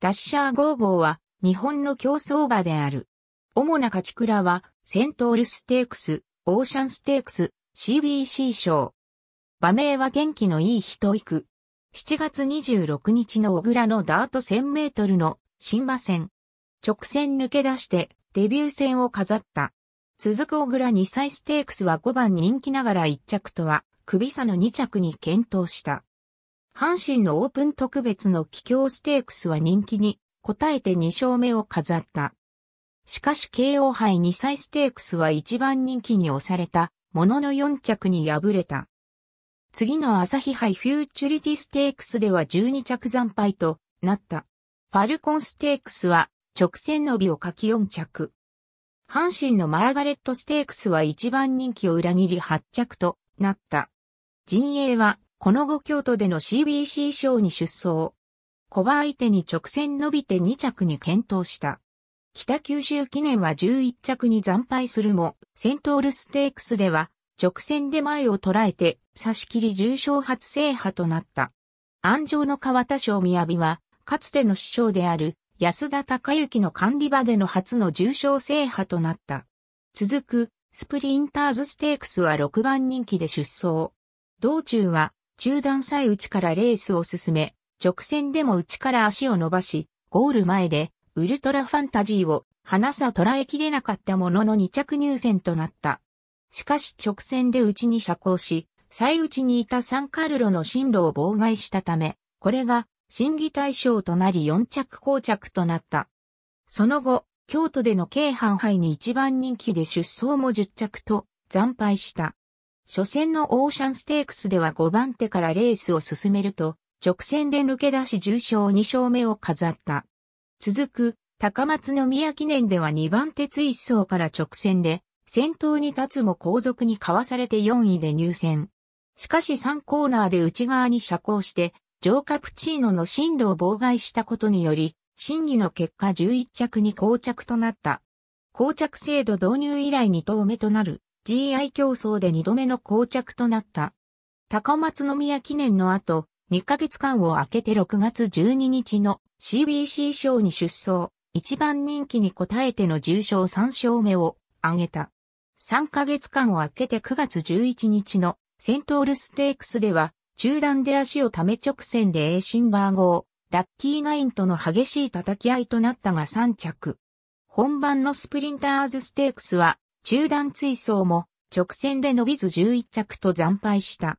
ダッシャー5号は日本の競争馬である。主な勝ち倉は、セントールステークス、オーシャンステークス、CBC 賞。馬名は元気のいい人行く。7月26日の小倉のダート1000メートルの新馬戦。直線抜け出してデビュー戦を飾った。続く小倉2歳ステークスは5番人気ながら1着とは、首差の2着に検討した。阪神のオープン特別の帰郷ステークスは人気に応えて2勝目を飾った。しかし慶応杯2歳ステークスは一番人気に押されたものの4着に敗れた。次の朝日杯フューチュリティステークスでは12着惨敗となった。ファルコンステークスは直線伸びを書き4着。阪神のマーガレットステークスは一番人気を裏切り8着となった。陣営はこの後京都での CBC 賞に出走。小場相手に直線伸びて2着に検討した。北九州記念は11着に惨敗するも、セントールステークスでは、直線で前を捉えて、差し切り重賞初制覇となった。安城の川田賞宮美は、かつての師匠である、安田隆之の管理場での初の重賞制覇となった。続く、スプリンターズステークスは6番人気で出走。道中は、中段さえ内からレースを進め、直線でも内から足を伸ばし、ゴール前で、ウルトラファンタジーを、花さ捉えきれなかったものの2着入線となった。しかし直線で内に遮光し、最内にいたサンカルロの進路を妨害したため、これが審議対象となり4着膠着となった。その後、京都での京阪杯に一番人気で出走も10着と惨敗した。初戦のオーシャンステークスでは5番手からレースを進めると、直線で抜け出し重賞2勝目を飾った。続く、高松宮記念では2番手追走から直線で、先頭に立つも後続にかわされて4位で入選。しかし3コーナーで内側に遮光して、ジョーカプチーノの進路を妨害したことにより、審議の結果11着に膠着となった。膠着制度導入以来2投目となる GI 競争で2度目の膠着となった。高松宮記念の後、2ヶ月間を空けて6月12日の CBC 賞に出走、一番人気に応えての重賞3勝目を挙げた。3ヶ月間を空けて9月11日のセントールステークスでは、中段で足をため直線でエーシンバー号、ラッキーナインとの激しい叩き合いとなったが3着。本番のスプリンターズステークスは中段追走も直線で伸びず11着と惨敗した。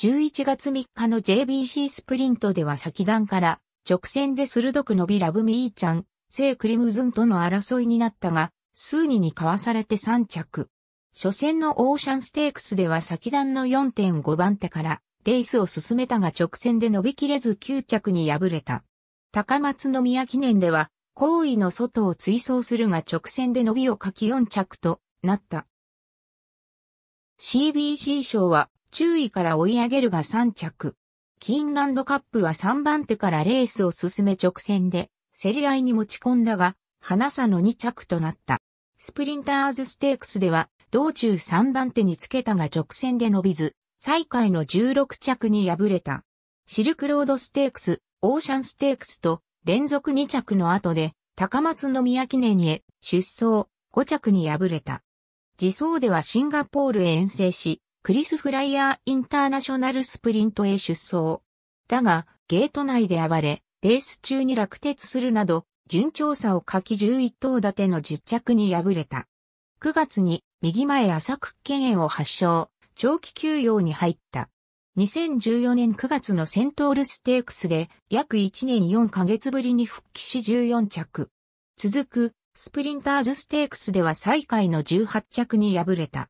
11月3日の JBC スプリントでは先段から直線で鋭く伸びラブミーちゃん、聖クリムズンとの争いになったが、数人にかわされて3着。初戦のオーシャンステークスでは先段の4.5番手からレースを進めたが直線で伸びきれず9着に敗れた。高松宮記念では、後位の外を追走するが直線で伸びを書き4着となった。CBC 賞は注意から追い上げるが3着。キーンランドカップは3番手からレースを進め直線で競り合いに持ち込んだが、花差の2着となった。スプリンターズステークスでは道中3番手につけたが直線で伸びず、最下位の16着に敗れた。シルクロードステークス、オーシャンステークスと連続2着の後で高松宮記念へ出走5着に敗れた。自走ではシンガポールへ遠征し、クリス・フライヤー・インターナショナル・スプリントへ出走。だが、ゲート内で暴れ、レース中に落鉄するなど、順調さを書き11頭立ての10着に敗れた。9月に右前浅く犬炎を発症、長期休養に入った。2014年9月のセントールステークスで約1年4ヶ月ぶりに復帰し14着。続くスプリンターズステークスでは最下位の18着に敗れた。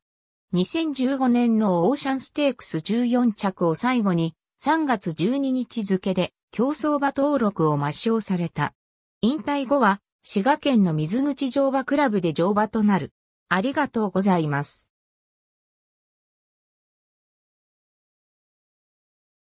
2015年のオーシャンステークス14着を最後に3月12日付で競走馬登録を抹消された。引退後は滋賀県の水口乗馬クラブで乗馬となる。ありがとうございます。